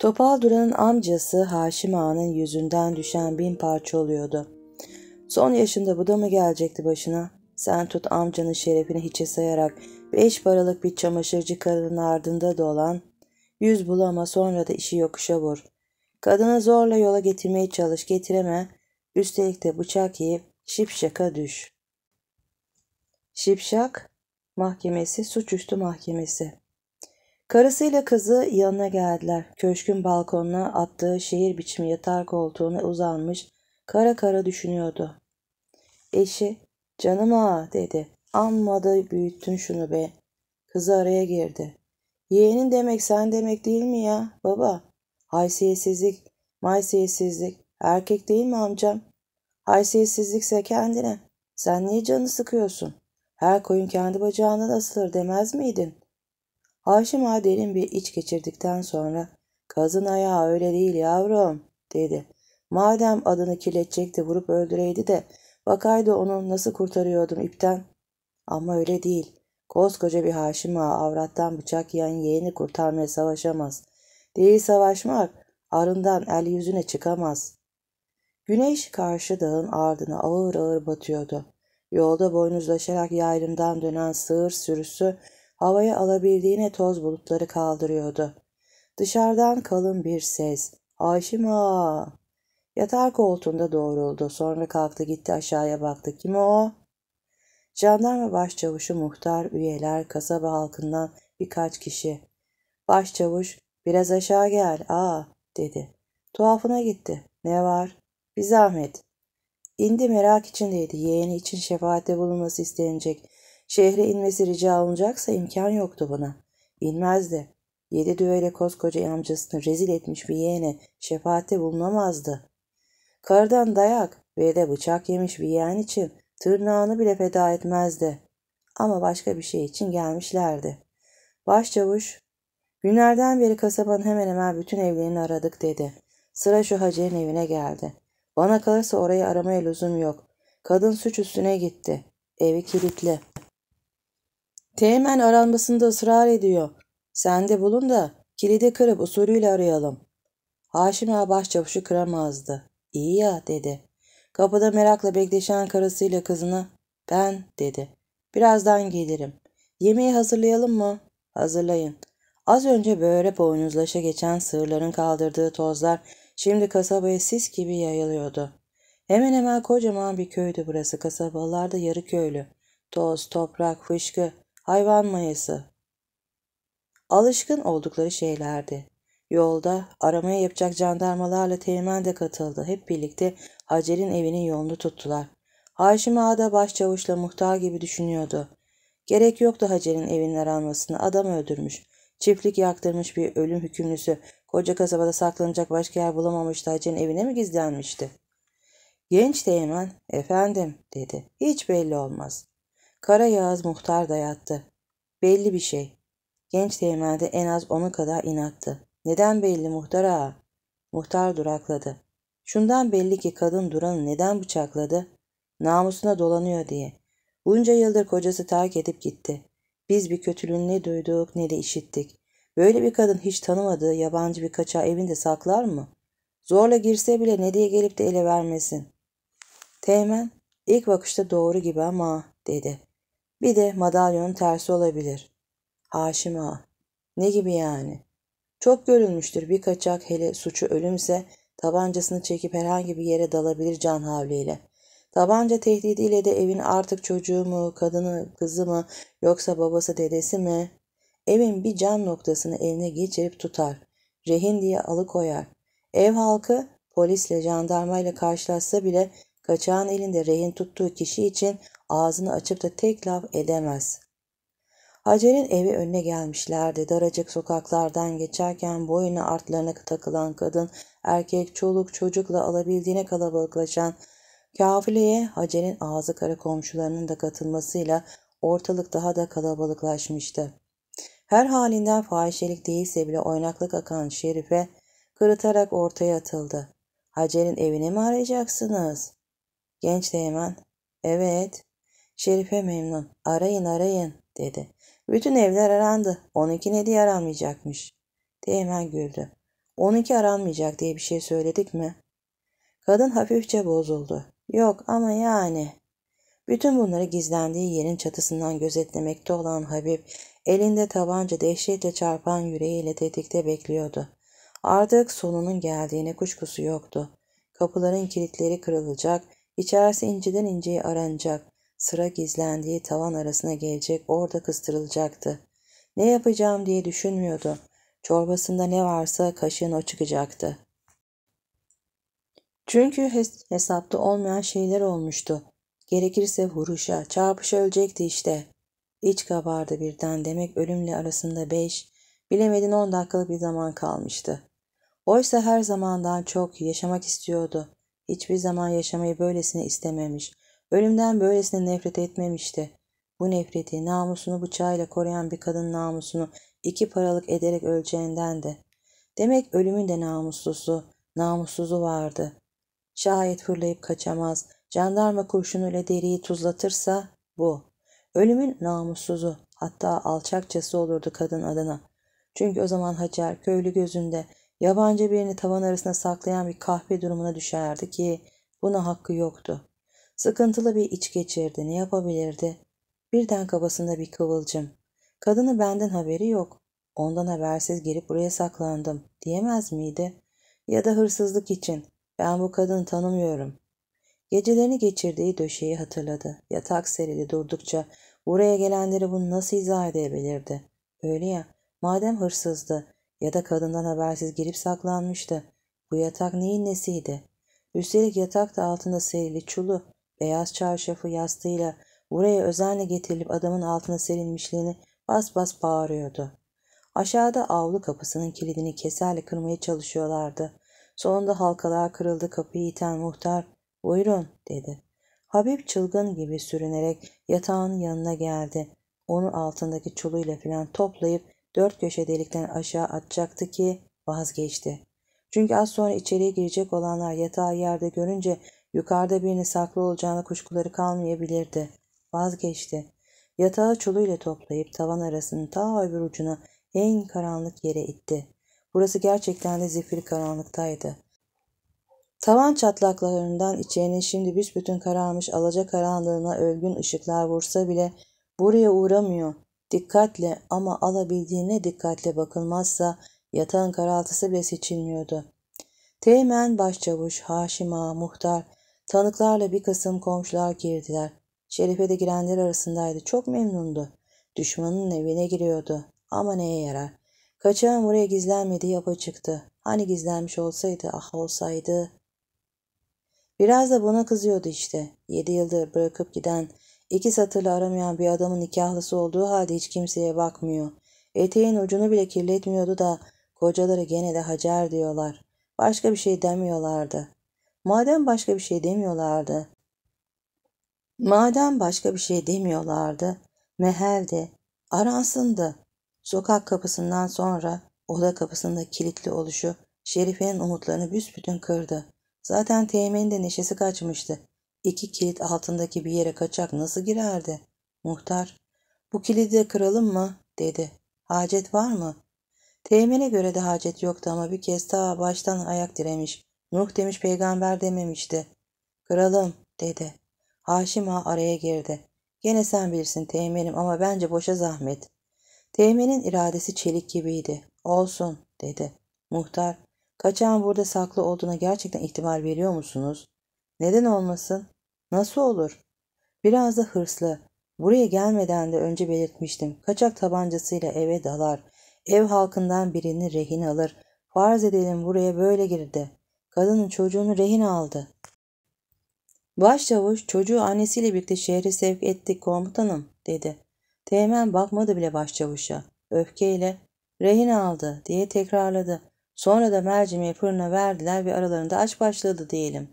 Topal Duran'ın amcası Haşim Ağa'nın yüzünden düşen bin parça oluyordu. Son yaşında bu da mı gelecekti başına? Sen tut amcanın şerefini hiçe sayarak beş paralık bir çamaşırcı kadının ardında dolan, yüz bul ama sonra da işi yokuşa vur. Kadını zorla yola getirmeye çalış getireme, üstelik de bıçak yiyip şipşaka düş. Şipşak Mahkemesi Suçüstü Mahkemesi Karısıyla kızı yanına geldiler. Köşkün balkonuna attığı şehir biçimi yatar koltuğuna uzanmış kara kara düşünüyordu. Eşi canım ha dedi. Amma da büyüttün şunu be. Kızı araya girdi. Yeğenin demek sen demek değil mi ya baba? Haysiyetsizlik, maysiyetsizlik. Erkek değil mi amcam? Haysiyetsizlikse kendine. Sen niye canı sıkıyorsun? Her koyun kendi bacağından asılır demez miydin? Haşim Ağa derin bir iç geçirdikten sonra ''Kazın ayağı öyle değil yavrum'' dedi. ''Madem adını kirletecekti vurup öldüreydi de bakaydı onu nasıl kurtarıyordum ipten.'' Ama öyle değil. Koskoca bir Haşim Ağa avrattan bıçak yiyen yeğeni kurtarmaya savaşamaz. Değil savaşmak, arından el yüzüne çıkamaz. Güneş karşı dağın ardına ağır ağır batıyordu. Yolda boynuzlaşarak yaylımdan dönen sığır sürüsü havaya alabildiğine toz bulutları kaldırıyordu. Dışarıdan kalın bir ses. Haşim ağa! Yatar koltuğunda doğruldu. Sonra kalktı gitti aşağıya baktı. Kim o? Jandarma başçavuşu muhtar, üyeler, kasaba halkından birkaç kişi. Başçavuş biraz aşağı gel aa dedi. Tuhafına gitti. Ne var? Bir zahmet. İndi merak içindeydi. Yeğeni için şefaatte bulunması istenecek. Şehre inmesi rica alınacaksa imkan yoktu buna. İnmezdi. Yedi düğeyle koskoca amcasını rezil etmiş bir yeğene şefaatte bulunamazdı. Karıdan dayak ve de bıçak yemiş bir yeğen için tırnağını bile feda etmezdi. Ama başka bir şey için gelmişlerdi. Başçavuş, günlerden beri kasabanın hemen hemen bütün evlerini aradık dedi. Sıra şu Hacer'in evine geldi. Bana kalırsa orayı aramaya lüzum yok. Kadın suç üstüne gitti. Evi kilitli. Teğmen aranmasında ısrar ediyor. Sen de bulun da kilidi kırıp usulüyle arayalım. Haşim Ağa başçavuşu kıramazdı. İyi ya dedi. Kapıda merakla bekleşen karısıyla kızına ben dedi. Birazdan gelirim. Yemeği hazırlayalım mı? Hazırlayın. Az önce böğre boynuzlaşa geçen sığırların kaldırdığı tozlar şimdi kasabaya sis gibi yayılıyordu. Hemen hemen kocaman bir köydü burası kasabalarda yarı köylü. Toz, toprak, fışkı, hayvan mayası. Alışkın oldukları şeylerdi. Yolda aramaya yapacak jandarmalarla Teğmen de katıldı. Hep birlikte Hacer'in evinin yolunu tuttular. Haşim Ağa da başçavuşla muhtar gibi düşünüyordu. Gerek yoktu Hacer'in evinin aranmasına. Adam öldürmüş. Çiftlik yaktırmış bir ölüm hükümlüsü. Koca kasabada saklanacak başka yer bulamamıştı. Hacer'in evine mi gizlenmişti? Genç Teğmen, efendim dedi. Hiç belli olmaz. Kara Yağız muhtar da yattı. Belli bir şey. Genç teğmen de en az onu kadar inattı. Neden belli muhtar ağa? Muhtar durakladı. Şundan belli ki kadın Duran'ı neden bıçakladı? Namusuna dolanıyor diye. Bunca yıldır kocası terk edip gitti. Biz bir kötülüğünü ne duyduk ne de işittik. Böyle bir kadın hiç tanımadığı yabancı bir kaçağı evinde saklar mı? Zorla girse bile ne diye gelip de ele vermesin. Teğmen ilk bakışta doğru gibi ama dedi. Bir de madalyonun tersi olabilir. Haşim Ağa. Ne gibi yani? Çok görülmüştür bir kaçak hele suçu ölümse tabancasını çekip herhangi bir yere dalabilir can havliyle. Tabanca tehdidiyle de evin artık çocuğu mu, kadını, kızı mı, yoksa babası, dedesi mi? Evin bir can noktasını eline geçirip tutar. Rehin diye alıkoyar. Ev halkı polisle, jandarmayla karşılaşsa bile kaçağın elinde rehin tuttuğu kişi için ağzını açıp da tek laf edemez. Hacer'in evi önüne gelmişlerdi. Daracık sokaklardan geçerken boyuna artlarına takılan kadın, erkek, çoluk, çocukla alabildiğine kalabalıklaşan kafileye Hacer'in ağzı kara komşularının da katılmasıyla ortalık daha da kalabalıklaşmıştı. Her halinden fahişelik değilse bile oynaklık akan Şerife kırıtarak ortaya atıldı. Hacer'in evini mi arayacaksınız? Genç Teğmen, evet, Şerife memnun, arayın arayın dedi. Bütün evler arandı, 12 ne diye aranmayacakmış. Teğmen güldü. 12 aranmayacak diye bir şey söyledik mi? Kadın hafifçe bozuldu. Yok ama yani. Bütün bunları gizlendiği yerin çatısından gözetlemekte olan Habib, elinde tabanca dehşetle çarpan yüreğiyle tetikte bekliyordu. Artık sonunun geldiğine kuşkusu yoktu. Kapıların kilitleri kırılacak, İçerisi inciden inceye aranacak, sıra gizlendiği tavan arasına gelecek, orada kıstırılacaktı. Ne yapacağım diye düşünmüyordu. Çorbasında ne varsa kaşığın o çıkacaktı. Çünkü hes hesapta olmayan şeyler olmuştu. Gerekirse vuruşa, çarpışa ölecekti işte. İç kabardı birden demek ölümle arasında beş, bilemedin on dakikalık bir zaman kalmıştı. Oysa her zamandan çok yaşamak istiyordu. Hiçbir zaman yaşamayı böylesine istememiş. Ölümden böylesine nefret etmemişti. Bu nefreti namusunu bıçağıyla koruyan bir kadın namusunu iki paralık ederek öleceğinden de. Demek ölümün de namuslusu, namussuzu vardı. Şayet fırlayıp kaçamaz, jandarma kurşunuyla deriyi tuzlatırsa bu. Ölümün namussuzu, hatta alçakçası olurdu kadın adına. Çünkü o zaman Hacer köylü gözünde Yabancı birini tavan arasına saklayan bir kahve durumuna düşerdi ki buna hakkı yoktu. Sıkıntılı bir iç geçirdi. Ne yapabilirdi? Birden kafasında bir kıvılcım. Kadını benden haberi yok. Ondan habersiz gelip buraya saklandım diyemez miydi? Ya da hırsızlık için. Ben bu kadını tanımıyorum. Gecelerini geçirdiği döşeyi hatırladı. Yatak serili durdukça buraya gelenleri bunu nasıl izah edebilirdi? Öyle ya, madem hırsızdı, ya da kadından habersiz girip saklanmıştı. Bu yatak neyin nesiydi? Üstelik yatak da altında serili çulu, beyaz çarşafı yastığıyla buraya özenle getirilip adamın altına serilmişliğini bas bas bağırıyordu. Aşağıda avlu kapısının kilidini keserle kırmaya çalışıyorlardı. Sonunda halkalar kırıldı kapıyı iten muhtar buyurun dedi. Habib çılgın gibi sürünerek yatağın yanına geldi. Onu altındaki çuluyla filan toplayıp dört köşe delikten aşağı atacaktı ki vazgeçti. Çünkü az sonra içeriye girecek olanlar yatağı yerde görünce yukarıda birini saklı olacağına kuşkuları kalmayabilirdi. Vazgeçti. Yatağı çoluyla toplayıp tavan arasını ta öbür ucuna en karanlık yere itti. Burası gerçekten de zifiri karanlıktaydı. Tavan çatlaklarından içerinin şimdi büsbütün kararmış alaca karanlığına övgün ışıklar vursa bile buraya uğramıyor Dikkatle ama alabildiğine dikkatle bakılmazsa yatağın karaltısı bile seçilmiyordu. Teğmen başçavuş, Haşima, muhtar, tanıklarla bir kısım komşular girdiler. Şerife de girenler arasındaydı. Çok memnundu. Düşmanın evine giriyordu. Ama neye yarar? Kaçağın buraya gizlenmedi, yapa çıktı. Hani gizlenmiş olsaydı, ah olsaydı. Biraz da buna kızıyordu işte. Yedi yıldır bırakıp giden İki satırla aramayan bir adamın nikahlısı olduğu halde hiç kimseye bakmıyor. Eteğin ucunu bile kirletmiyordu da kocaları gene de Hacer diyorlar. Başka bir şey demiyorlardı. Madem başka bir şey demiyorlardı. Madem başka bir şey demiyorlardı. Meherdi. Aransındı. Sokak kapısından sonra oda kapısında kilitli oluşu Şerife'nin umutlarını büsbütün kırdı. Zaten Teğmen'in de neşesi kaçmıştı. İki kilit altındaki bir yere kaçak nasıl girerdi? Muhtar, bu kilidi de kıralım mı? dedi. Hacet var mı? Teğmene göre de hacet yoktu ama bir kez ta baştan ayak diremiş. Nuh demiş peygamber dememişti. Kıralım dedi. Haşim Ağa araya girdi. Gene sen bilirsin teğmenim ama bence boşa zahmet. Teğmenin iradesi çelik gibiydi. Olsun dedi. Muhtar, kaçağın burada saklı olduğuna gerçekten ihtimal veriyor musunuz? Neden olmasın? Nasıl olur? Biraz da hırslı. Buraya gelmeden de önce belirtmiştim. Kaçak tabancasıyla eve dalar. Ev halkından birini rehin alır. Farz edelim buraya böyle girdi. Kadının çocuğunu rehin aldı. Başçavuş çocuğu annesiyle birlikte şehre sevk ettik komutanım dedi. Teğmen bakmadı bile başçavuşa. Öfkeyle rehin aldı diye tekrarladı. Sonra da mercimeği fırına verdiler ve aralarında aç başladı diyelim.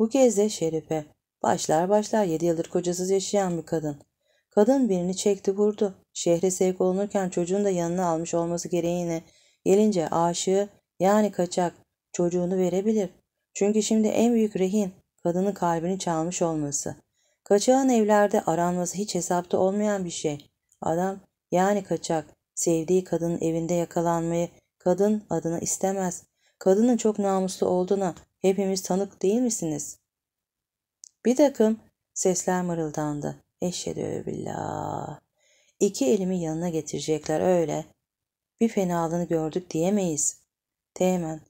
Bu kez de Şerife. Başlar başlar yedi yıldır kocasız yaşayan bir kadın. Kadın birini çekti vurdu. Şehre sevk olunurken çocuğun da yanına almış olması gereğine gelince aşığı yani kaçak çocuğunu verebilir. Çünkü şimdi en büyük rehin kadının kalbini çalmış olması. Kaçağın evlerde aranması hiç hesapta olmayan bir şey. Adam yani kaçak sevdiği kadının evinde yakalanmayı kadın adına istemez. Kadının çok namuslu olduğuna Hepimiz tanık değil misiniz? Bir takım sesler mırıldandı. Eşhedü billah. İki elimi yanına getirecekler öyle. Bir fenalığını gördük diyemeyiz. Teğmen.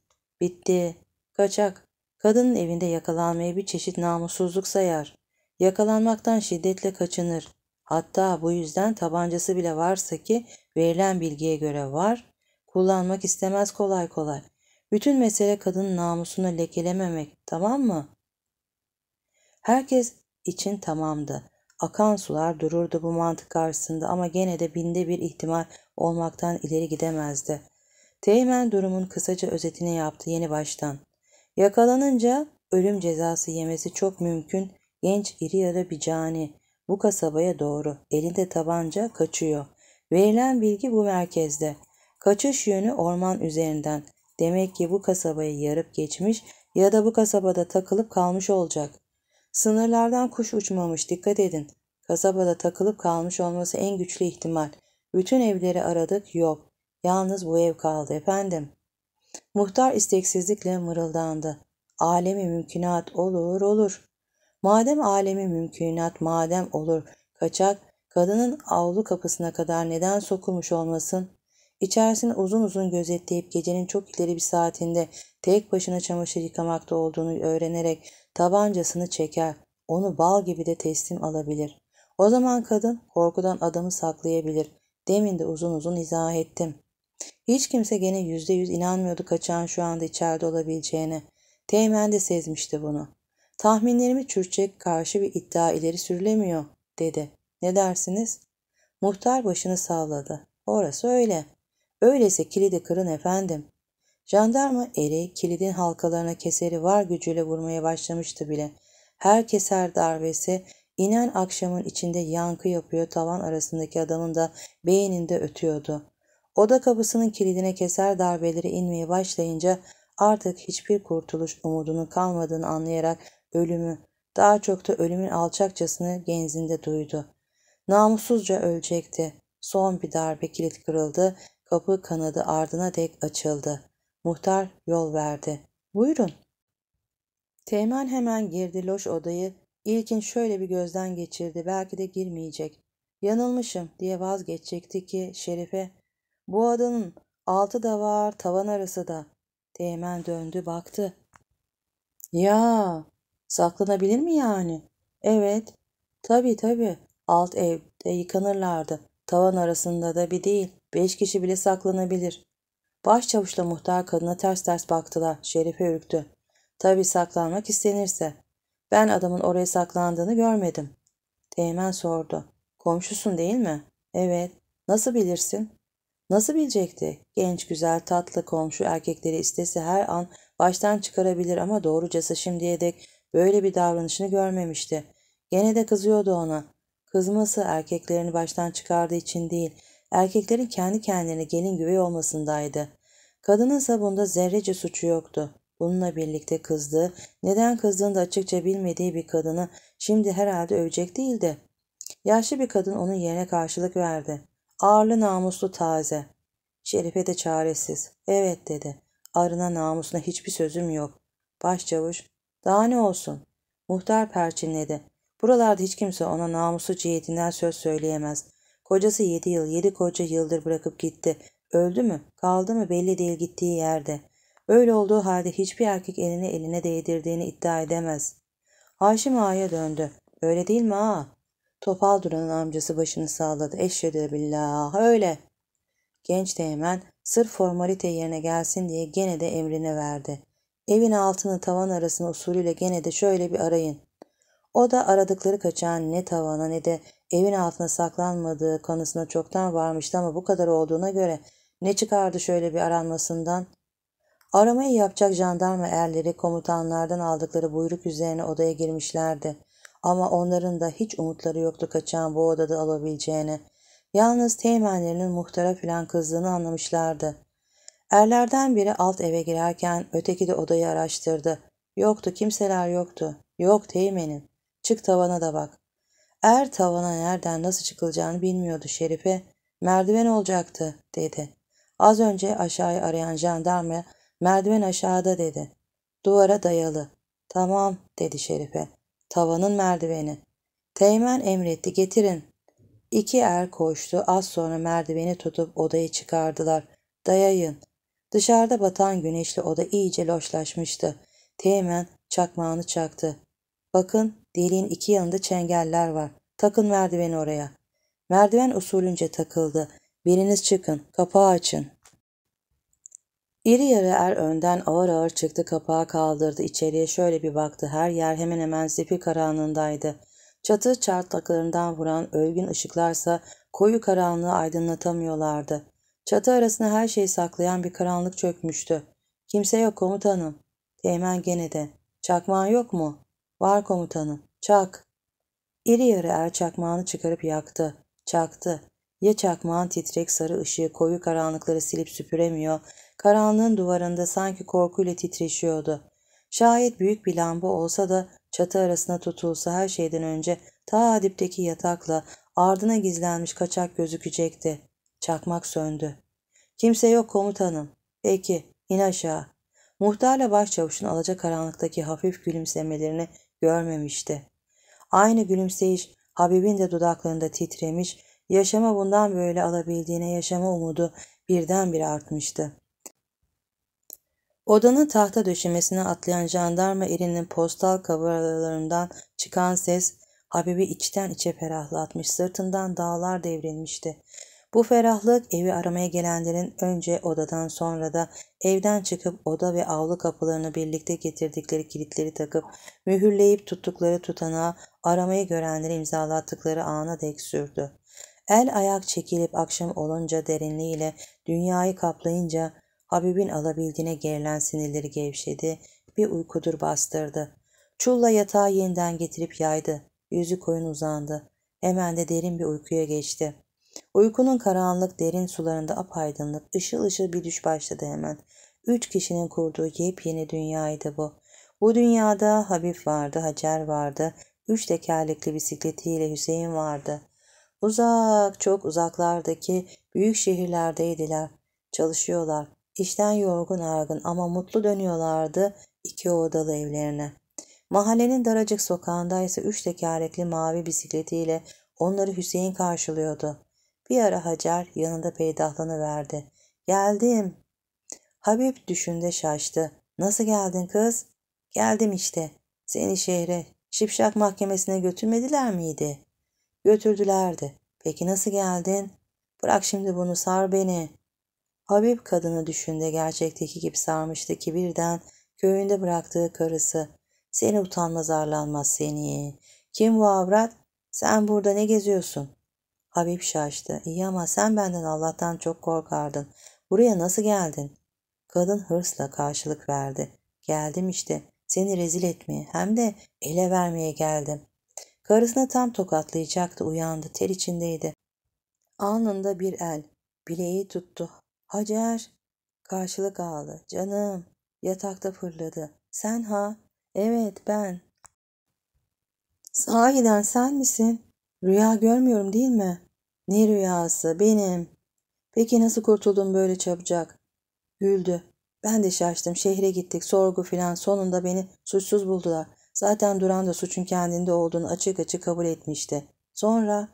Bitti. Kaçak. Kadının evinde yakalanmayı bir çeşit namussuzluk sayar. Yakalanmaktan şiddetle kaçınır. Hatta bu yüzden tabancası bile varsa ki verilen bilgiye göre var, kullanmak istemez kolay kolay. Bütün mesele kadın namusunu lekelememek, tamam mı? Herkes için tamamdı. Akan sular dururdu bu mantık karşısında ama gene de binde bir ihtimal olmaktan ileri gidemezdi. Teğmen durumun kısaca özetini yaptı yeni baştan. Yakalanınca ölüm cezası yemesi çok mümkün genç iri yarı bir cani. Bu kasabaya doğru elinde tabanca kaçıyor. Verilen bilgi bu merkezde. Kaçış yönü orman üzerinden. Demek ki bu kasabayı yarıp geçmiş ya da bu kasabada takılıp kalmış olacak. Sınırlardan kuş uçmamış dikkat edin. Kasabada takılıp kalmış olması en güçlü ihtimal. Bütün evleri aradık yok. Yalnız bu ev kaldı efendim. Muhtar isteksizlikle mırıldandı. Alemi mümkünat olur olur. Madem alemi mümkünat madem olur kaçak kadının avlu kapısına kadar neden sokulmuş olmasın? İçerisini uzun uzun gözetleyip gecenin çok ileri bir saatinde tek başına çamaşır yıkamakta olduğunu öğrenerek tabancasını çeker, onu bal gibi de teslim alabilir. O zaman kadın korkudan adamı saklayabilir. Demin de uzun uzun izah ettim. Hiç kimse gene yüzde yüz inanmıyordu kaçağın şu anda içeride olabileceğine. Teğmen de sezmişti bunu. Tahminlerimi çürçek karşı bir iddia ileri sürülemiyor dedi. Ne dersiniz? Muhtar başını salladı. Orası öyle. Öyleyse kilidi kırın efendim. Jandarma eri kilidin halkalarına keseri var gücüyle vurmaya başlamıştı bile. Her keser darbesi inen akşamın içinde yankı yapıyor tavan arasındaki adamın da beyninde ötüyordu. Oda kapısının kilidine keser darbeleri inmeye başlayınca artık hiçbir kurtuluş umudunun kalmadığını anlayarak ölümü, daha çok da ölümün alçakçasını genzinde duydu. Namussuzca ölecekti. Son bir darbe kilit kırıldı Kapı kanadı ardına dek açıldı. Muhtar yol verdi. Buyurun. Teğmen hemen girdi loş odayı. İlkin şöyle bir gözden geçirdi. Belki de girmeyecek. Yanılmışım diye vazgeçecekti ki Şerife. Bu adanın altı da var tavan arası da. Teğmen döndü baktı. Ya saklanabilir mi yani? Evet. Tabii tabii. Alt evde yıkanırlardı. Tavan arasında da bir değil. Beş kişi bile saklanabilir. Başçavuşla muhtar kadına ters ters baktılar. Şerife ürktü. Tabii saklanmak istenirse. Ben adamın oraya saklandığını görmedim. Teğmen sordu. Komşusun değil mi? Evet. Nasıl bilirsin? Nasıl bilecekti? Genç, güzel, tatlı komşu erkekleri istese her an baştan çıkarabilir ama doğrucası şimdiye dek böyle bir davranışını görmemişti. Gene de kızıyordu ona. Kızması erkeklerini baştan çıkardığı için değil, erkeklerin kendi kendine gelin güvey olmasındaydı. Kadının bunda zerrece suçu yoktu. Bununla birlikte kızdığı, neden kızdığını da açıkça bilmediği bir kadını şimdi herhalde övecek değildi. Yaşlı bir kadın onun yerine karşılık verdi. Ağırlı namuslu taze. Şerife de çaresiz. Evet dedi. Arına namusuna hiçbir sözüm yok. Başçavuş. Daha ne olsun? Muhtar perçinledi. Buralarda hiç kimse ona namusu cihetinden söz söyleyemez. Kocası yedi yıl, yedi koca yıldır bırakıp gitti. Öldü mü, kaldı mı belli değil gittiği yerde. Öyle olduğu halde hiçbir erkek elini eline değdirdiğini iddia edemez. Haşim Ağa'ya döndü. Öyle değil mi ağa? Topal Duran'ın amcası başını sağladı. Eşhedü billah öyle. Genç Teğmen sırf formalite yerine gelsin diye gene de emrini verdi. Evin altını tavan arasını usulüyle gene de şöyle bir arayın. O da aradıkları kaçan ne tavana ne de evin altına saklanmadığı kanısına çoktan varmıştı ama bu kadar olduğuna göre ne çıkardı şöyle bir aranmasından? Aramayı yapacak jandarma erleri komutanlardan aldıkları buyruk üzerine odaya girmişlerdi. Ama onların da hiç umutları yoktu kaçan bu odada alabileceğini. Yalnız teğmenlerinin muhtara filan kızdığını anlamışlardı. Erlerden biri alt eve girerken öteki de odayı araştırdı. Yoktu kimseler yoktu. Yok teğmenim. Çık tavana da bak. Er tavana nereden nasıl çıkılacağını bilmiyordu Şerife. Merdiven olacaktı dedi. Az önce aşağıyı arayan jandarma merdiven aşağıda dedi. Duvara dayalı. Tamam dedi Şerife. Tavanın merdiveni. Teğmen emretti getirin. İki er koştu az sonra merdiveni tutup odayı çıkardılar. Dayayın. Dışarıda batan güneşli oda iyice loşlaşmıştı. Teğmen çakmağını çaktı. Bakın Deliğin iki yanında çengeller var. Takın merdiveni oraya. Merdiven usulünce takıldı. Biriniz çıkın. Kapağı açın. İri yarı er önden ağır ağır çıktı kapağı kaldırdı. İçeriye şöyle bir baktı. Her yer hemen hemen zepi karanlığındaydı. Çatı çatlaklarından vuran ölgün ışıklarsa koyu karanlığı aydınlatamıyorlardı. Çatı arasında her şeyi saklayan bir karanlık çökmüştü. Kimse yok komutanım. Teğmen gene de. Çakmağın yok mu? Var komutanım. Çak. İri yarı er çakmağını çıkarıp yaktı. Çaktı. Ya çakmağın titrek sarı ışığı koyu karanlıkları silip süpüremiyor, karanlığın duvarında sanki korkuyla titreşiyordu. Şayet büyük bir lamba olsa da çatı arasına tutulsa her şeyden önce ta dipteki yatakla ardına gizlenmiş kaçak gözükecekti. Çakmak söndü. Kimse yok komutanım. Peki, in aşağı. Muhtarla başçavuşun alaca karanlıktaki hafif gülümsemelerini görmemişti. Aynı gülümseyiş Habib'in de dudaklarında titremiş, yaşama bundan böyle alabildiğine yaşama umudu birdenbire artmıştı. Odanın tahta döşemesine atlayan jandarma erinin postal kavralarından çıkan ses Habib'i içten içe ferahlatmış, sırtından dağlar devrilmişti. Bu ferahlık evi aramaya gelenlerin önce odadan sonra da evden çıkıp oda ve avlu kapılarını birlikte getirdikleri kilitleri takıp mühürleyip tuttukları tutanağı aramayı görenleri imzalattıkları ana dek sürdü. El ayak çekilip akşam olunca derinliğiyle dünyayı kaplayınca Habib'in alabildiğine gerilen sinirleri gevşedi, bir uykudur bastırdı. Çulla yatağı yeniden getirip yaydı. Yüzü koyun uzandı. Hemen de derin bir uykuya geçti. Uykunun karanlık derin sularında apaydınlık, ışıl ışıl bir düş başladı hemen. Üç kişinin kurduğu yepyeni dünyaydı bu. Bu dünyada Habib vardı, Hacer vardı, üç tekerlekli bisikletiyle Hüseyin vardı. Uzak, çok uzaklardaki büyük şehirlerdeydiler. Çalışıyorlar. İşten yorgun argın ama mutlu dönüyorlardı iki odalı evlerine. Mahallenin daracık sokağında ise üç tekerlekli mavi bisikletiyle onları Hüseyin karşılıyordu. Bir ara Hacer yanında verdi. Geldim. Habib düşünde şaştı. Nasıl geldin kız? Geldim işte. Seni şehre, Şipşak mahkemesine götürmediler miydi? Götürdülerdi. Peki nasıl geldin? Bırak şimdi bunu sar beni. Habib kadını düşünde gerçekteki gibi sarmıştı ki birden köyünde bıraktığı karısı. Seni utanmaz arlanmaz seni. Kim bu avrat? Sen burada ne geziyorsun? Habib şaştı. İyi ama sen benden Allah'tan çok korkardın. Buraya nasıl geldin? Kadın hırsla karşılık verdi. Geldim işte. Seni rezil etmeye hem de ele vermeye geldim. Karısına tam tokatlayacaktı uyandı. Ter içindeydi. Anında bir el. Bileği tuttu. Hacer. Karşılık aldı. Canım. Yatakta fırladı. Sen ha? Evet ben. Sahiden sen misin? Rüya görmüyorum değil mi? Ne rüyası? Benim. Peki nasıl kurtuldun böyle çabucak? Güldü. Ben de şaştım. Şehre gittik. Sorgu filan. Sonunda beni suçsuz buldular. Zaten Duran da suçun kendinde olduğunu açık açık kabul etmişti. Sonra?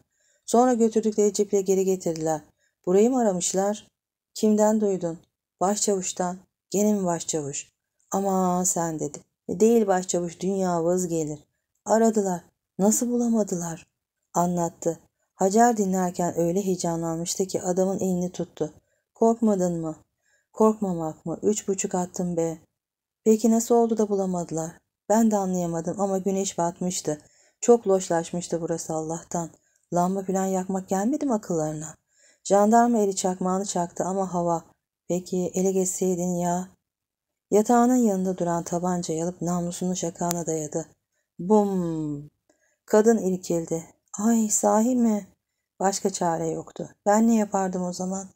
Sonra götürdükleri ciple geri getirdiler. Burayı mı aramışlar? Kimden duydun? Başçavuştan. Gene mi başçavuş? Ama sen dedi. E, değil başçavuş dünya vız gelir. Aradılar. Nasıl bulamadılar? anlattı. Hacer dinlerken öyle heyecanlanmıştı ki adamın elini tuttu. Korkmadın mı? Korkmamak mı? Üç buçuk attım be. Peki nasıl oldu da bulamadılar? Ben de anlayamadım ama güneş batmıştı. Çok loşlaşmıştı burası Allah'tan. Lamba filan yakmak gelmedi mi akıllarına? Jandarma eli çakmağını çaktı ama hava. Peki ele geçseydin ya. Yatağının yanında duran tabanca yalıp namlusunu şakağına dayadı. Bum! Kadın ilkildi. Ay sahi mi? Başka çare yoktu. Ben ne yapardım o zaman?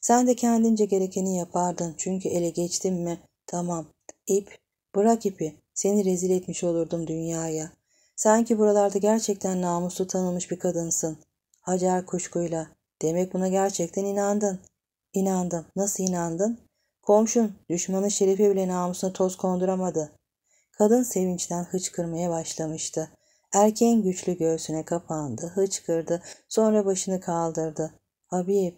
Sen de kendince gerekeni yapardın. Çünkü ele geçtim mi? Tamam. İp. Bırak ipi. Seni rezil etmiş olurdum dünyaya. Sen ki buralarda gerçekten namuslu tanınmış bir kadınsın. Hacer kuşkuyla. Demek buna gerçekten inandın. İnandım. Nasıl inandın? Komşun, düşmanın şerefi bile namusuna toz konduramadı. Kadın sevinçten hıçkırmaya başlamıştı. Erkeğin güçlü göğsüne kapandı, hıçkırdı, sonra başını kaldırdı. Habib,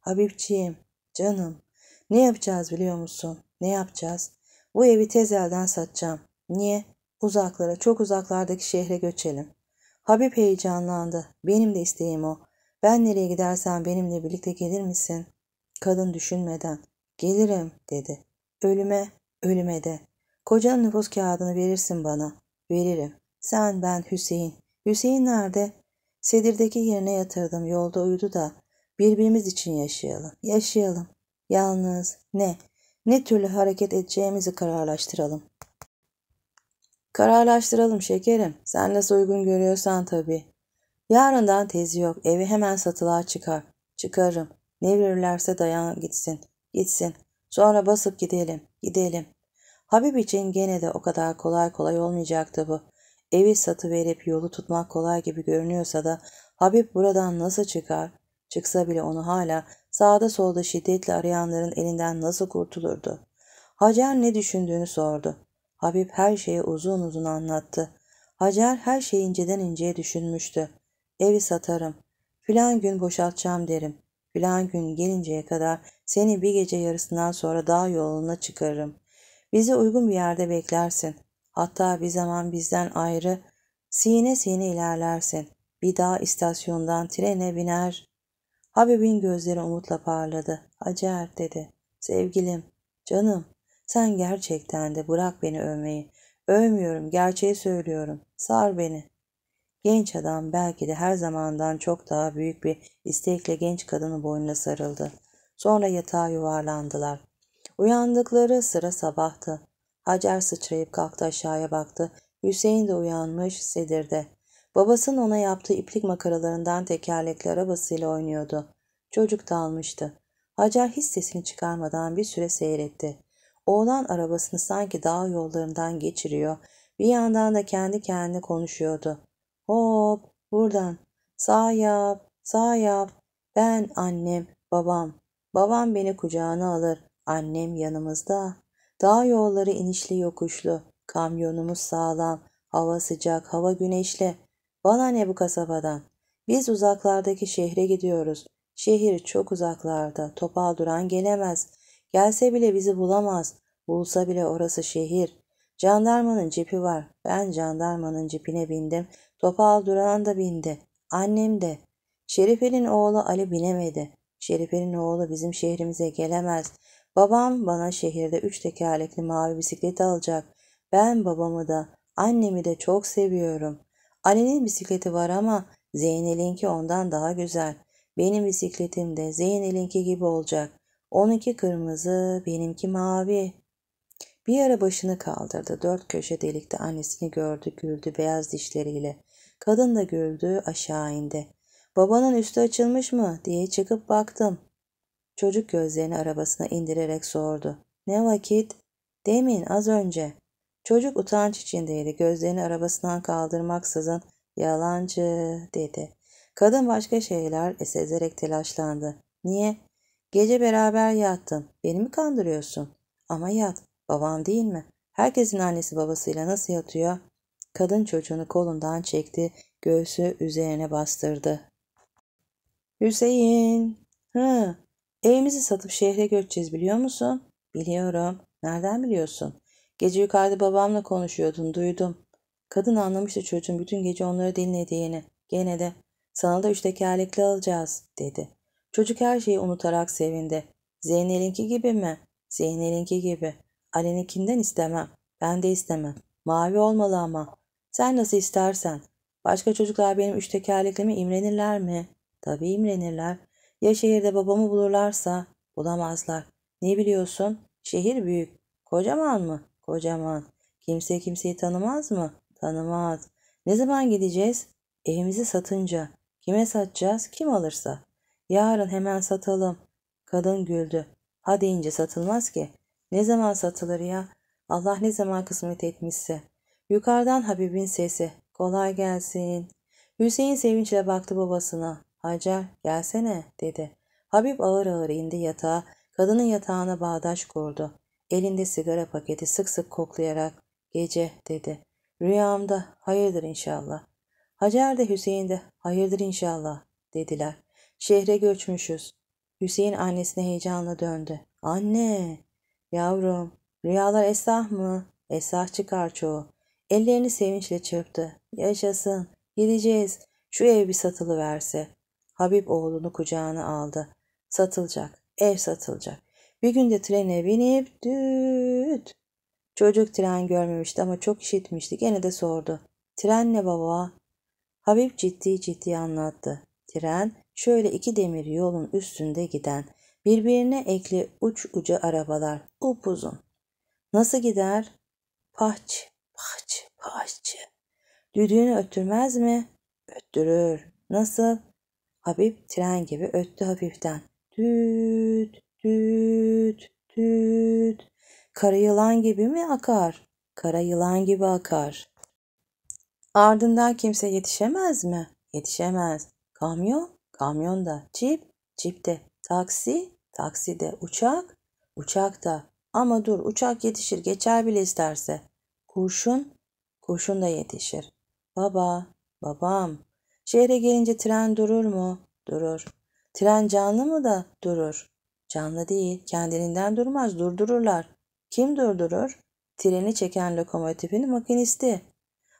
Habibciğim, canım, ne yapacağız biliyor musun? Ne yapacağız? Bu evi tezelden satacağım. Niye? Uzaklara, çok uzaklardaki şehre göçelim. Habib heyecanlandı. Benim de isteğim o. Ben nereye gidersen benimle birlikte gelir misin? Kadın düşünmeden. Gelirim dedi. Ölüme, ölüme de. Kocanın nüfus kağıdını verirsin bana. Veririm. Sen, ben, Hüseyin. Hüseyin nerede? Sedirdeki yerine yatırdım. Yolda uyudu da. Birbirimiz için yaşayalım. Yaşayalım. Yalnız ne? Ne türlü hareket edeceğimizi kararlaştıralım. Kararlaştıralım şekerim. Sen nasıl uygun görüyorsan tabii. Yarından tezi yok. Evi hemen satılığa çıkar. Çıkarım. Ne verirlerse dayan gitsin. Gitsin. Sonra basıp gidelim. Gidelim. Habib için gene de o kadar kolay kolay olmayacaktı bu. Evi satıverip yolu tutmak kolay gibi görünüyorsa da Habib buradan nasıl çıkar? Çıksa bile onu hala sağda solda şiddetle arayanların elinden nasıl kurtulurdu? Hacer ne düşündüğünü sordu. Habib her şeyi uzun uzun anlattı. Hacer her şeyi inceden inceye düşünmüştü. Evi satarım. Filan gün boşaltacağım derim. Filan gün gelinceye kadar seni bir gece yarısından sonra dağ yoluna çıkarırım. Bizi uygun bir yerde beklersin. Hatta bir zaman bizden ayrı sine sine ilerlersin. Bir daha istasyondan trene biner. Habib'in gözleri umutla parladı. Acer dedi. Sevgilim, canım, sen gerçekten de bırak beni övmeyi. Övmüyorum, gerçeği söylüyorum. Sar beni. Genç adam belki de her zamandan çok daha büyük bir istekle genç kadının boynuna sarıldı. Sonra yatağa yuvarlandılar. Uyandıkları sıra sabahtı. Hacer sıçrayıp kalktı aşağıya baktı. Hüseyin de uyanmış sedirde. Babasının ona yaptığı iplik makaralarından tekerlekli arabasıyla oynuyordu. Çocuk dalmıştı. Hacer hiç sesini çıkarmadan bir süre seyretti. Oğlan arabasını sanki dağ yollarından geçiriyor. Bir yandan da kendi kendine konuşuyordu. Hop buradan sağ yap sağ yap. Ben annem babam. Babam beni kucağına alır. Annem yanımızda. Dağ yolları inişli yokuşlu, kamyonumuz sağlam, hava sıcak, hava güneşli. Bana ne bu kasabadan? Biz uzaklardaki şehre gidiyoruz. Şehir çok uzaklarda, topal duran gelemez. Gelse bile bizi bulamaz. Bulsa bile orası şehir. Jandarmanın cipi var. Ben jandarmanın cipine bindim. Topal duran da bindi. Annem de. Şerife'nin oğlu Ali binemedi. Şerife'nin oğlu bizim şehrimize gelemez. Babam bana şehirde üç tekerlekli mavi bisiklet alacak. Ben babamı da annemi de çok seviyorum. Ali'nin bisikleti var ama Zeynel'inki ondan daha güzel. Benim bisikletim de Zeynel'inki gibi olacak. Onunki kırmızı, benimki mavi. Bir ara başını kaldırdı. Dört köşe delikte annesini gördü, güldü beyaz dişleriyle. Kadın da güldü, aşağı indi. Babanın üstü açılmış mı diye çıkıp baktım. Çocuk gözlerini arabasına indirerek sordu. Ne vakit? Demin az önce. Çocuk utanç içindeydi. Gözlerini arabasından kaldırmaksızın yalancı dedi. Kadın başka şeyler sezerek telaşlandı. Niye? Gece beraber yattın. Beni mi kandırıyorsun? Ama yat. Babam değil mi? Herkesin annesi babasıyla nasıl yatıyor? Kadın çocuğunu kolundan çekti. Göğsü üzerine bastırdı. Hüseyin! Hı! Evimizi satıp şehre göçeceğiz biliyor musun? Biliyorum. Nereden biliyorsun? Gece yukarıda babamla konuşuyordun duydum. Kadın anlamıştı çocuğun bütün gece onları dinlediğini. Gene de sana da üç tekerlekli alacağız dedi. Çocuk her şeyi unutarak sevindi. Zeynel'inki gibi mi? Zeynel'inki gibi. Ali'ninkinden istemem. Ben de istemem. Mavi olmalı ama. Sen nasıl istersen. Başka çocuklar benim üç tekerleklimi imrenirler mi? Tabii imrenirler. Ya şehirde babamı bulurlarsa? Bulamazlar. Ne biliyorsun? Şehir büyük. Kocaman mı? Kocaman. Kimse kimseyi tanımaz mı? Tanımaz. Ne zaman gideceğiz? Evimizi satınca. Kime satacağız? Kim alırsa. Yarın hemen satalım. Kadın güldü. Ha deyince satılmaz ki. Ne zaman satılır ya? Allah ne zaman kısmet etmişse. Yukarıdan Habib'in sesi. Kolay gelsin. Hüseyin sevinçle baktı babasına. Hacer gelsene dedi. Habib ağır ağır indi yatağa, kadının yatağına bağdaş kurdu. Elinde sigara paketi sık sık koklayarak gece dedi. Rüyamda hayırdır inşallah. Hacer de Hüseyin de hayırdır inşallah dediler. Şehre göçmüşüz. Hüseyin annesine heyecanla döndü. Anne, yavrum, rüyalar esah mı? Esah çıkar çoğu. Ellerini sevinçle çırptı. Yaşasın, gideceğiz. Şu ev bir satılı verse. Habib oğlunu kucağına aldı. Satılacak, ev satılacak. Bir günde trene binip düt. Çocuk tren görmemişti ama çok işitmişti. Gene de sordu. Tren ne baba? Habib ciddi ciddi anlattı. Tren şöyle iki demir yolun üstünde giden birbirine ekli uç uca arabalar upuzun. Nasıl gider? Pahç, pahç, pahç. Düdüğünü öttürmez mi? Öttürür. Nasıl? Habib tren gibi öttü hafiften. düt, düt, düt. Kara yılan gibi mi akar? Kara yılan gibi akar. Ardından kimse yetişemez mi? Yetişemez. Kamyon, kamyon kamyonda. Cip, de. Taksi, takside. Uçak, uçak da. Ama dur uçak yetişir geçer bile isterse. Kurşun, kurşun da yetişir. Baba, babam, Şehre gelince tren durur mu? Durur. Tren canlı mı da? Durur. Canlı değil, kendiliğinden durmaz, durdururlar. Kim durdurur? Treni çeken lokomotifin makinisti.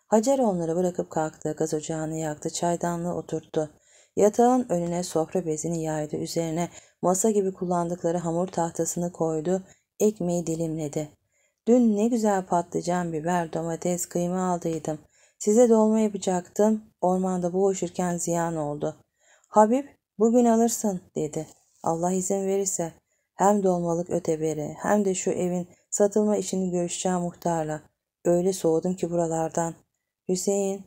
Hacer onları bırakıp kalktı, gaz ocağını yaktı, çaydanlığı oturttu. Yatağın önüne sofra bezini yaydı, üzerine masa gibi kullandıkları hamur tahtasını koydu, ekmeği dilimledi. Dün ne güzel patlıcan, biber, domates, kıyma aldıydım. Size dolma yapacaktım. Ormanda boğuşurken ziyan oldu. Habib bugün alırsın dedi. Allah izin verirse. Hem dolmalık öteberi hem de şu evin satılma işini görüşeceğim muhtarla. Öyle soğudum ki buralardan. Hüseyin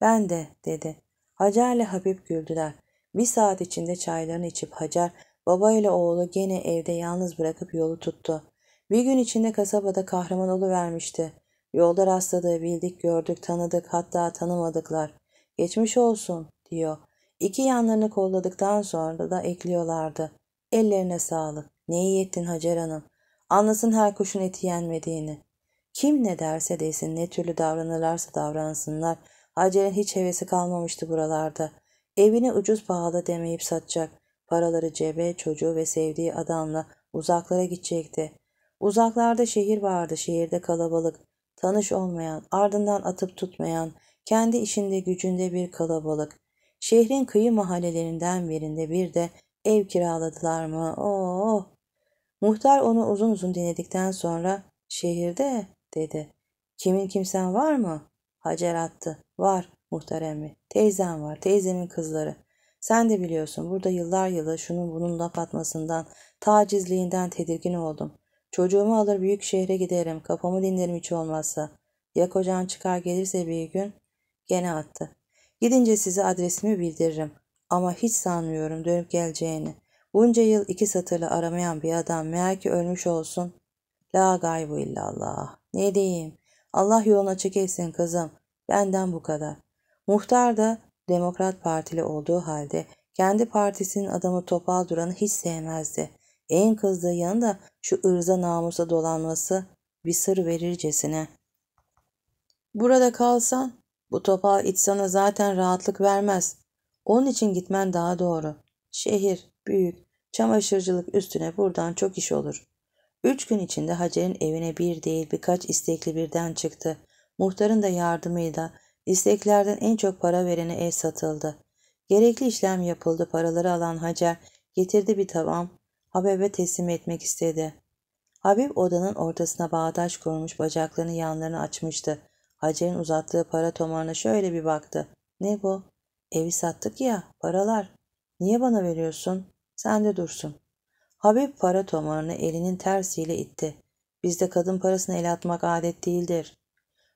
ben de dedi. Hacer ile Habib güldüler. Bir saat içinde çaylarını içip Hacer baba ile oğlu gene evde yalnız bırakıp yolu tuttu. Bir gün içinde kasabada kahraman vermişti. Yolda rastladığı bildik gördük tanıdık hatta tanımadıklar. Geçmiş olsun diyor. İki yanlarını kolladıktan sonra da ekliyorlardı. Ellerine sağlık. neyi iyi ettin Hacer Hanım. Anlasın her kuşun eti yenmediğini. Kim ne derse desin, ne türlü davranırlarsa davransınlar. Hacer'in hiç hevesi kalmamıştı buralarda. Evini ucuz pahalı demeyip satacak. Paraları cebe, çocuğu ve sevdiği adamla uzaklara gidecekti. Uzaklarda şehir vardı, şehirde kalabalık tanış olmayan, ardından atıp tutmayan, kendi işinde gücünde bir kalabalık. Şehrin kıyı mahallelerinden birinde bir de ev kiraladılar mı? Oh! Muhtar onu uzun uzun dinledikten sonra şehirde dedi. Kimin kimsen var mı? Hacer attı. Var muhtar emmi. Teyzem var. Teyzemin kızları. Sen de biliyorsun burada yıllar yılı şunun bunun laf atmasından, tacizliğinden tedirgin oldum. Çocuğumu alır büyük şehre giderim. Kafamı dinlerim hiç olmazsa. Ya kocan çıkar gelirse bir gün gene attı. Gidince size adresimi bildiririm. Ama hiç sanmıyorum dönüp geleceğini. Bunca yıl iki satırla aramayan bir adam meğer ki ölmüş olsun. La gaybu illallah. Ne diyeyim? Allah yoluna çekilsin kızım. Benden bu kadar. Muhtar da Demokrat Partili olduğu halde kendi partisinin adamı topal duranı hiç sevmezdi. En kızdığı yanında şu ırza namusa dolanması bir sır verircesine. Burada kalsan bu topal iç sana zaten rahatlık vermez. Onun için gitmen daha doğru. Şehir, büyük, çamaşırcılık üstüne buradan çok iş olur. Üç gün içinde Hacer'in evine bir değil birkaç istekli birden çıktı. Muhtarın da yardımıyla isteklerden en çok para verene ev satıldı. Gerekli işlem yapıldı paraları alan Hacer getirdi bir tavam Habib'e teslim etmek istedi. Habib odanın ortasına bağdaş kurmuş bacaklarını yanlarına açmıştı. Hacer'in uzattığı para tomarına şöyle bir baktı. Ne bu? Evi sattık ya, paralar. Niye bana veriyorsun? Sen de dursun. Habib para tomarını elinin tersiyle itti. Bizde kadın parasını el atmak adet değildir.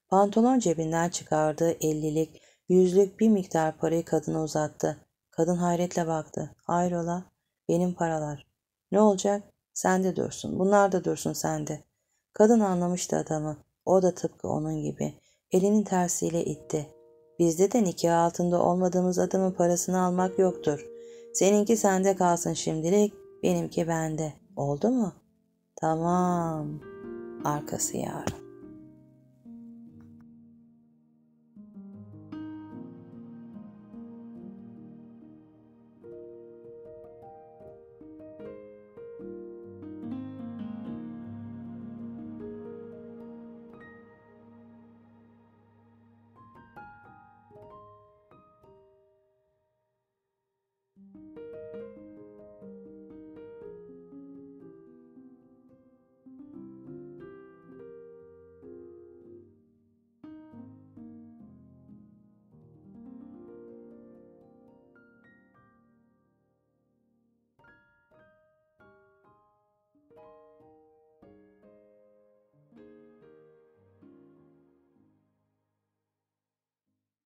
Pantolon cebinden çıkardığı ellilik, yüzlük bir miktar parayı kadına uzattı. Kadın hayretle baktı. Hayrola? Benim paralar. Ne olacak? Sende dursun. Bunlar da dursun sende. Kadın anlamıştı adamı. O da tıpkı onun gibi. Elinin tersiyle itti. Bizde de nikah altında olmadığımız adamın parasını almak yoktur. Seninki sende kalsın şimdilik, benimki bende. Oldu mu? Tamam. Arkası yarın.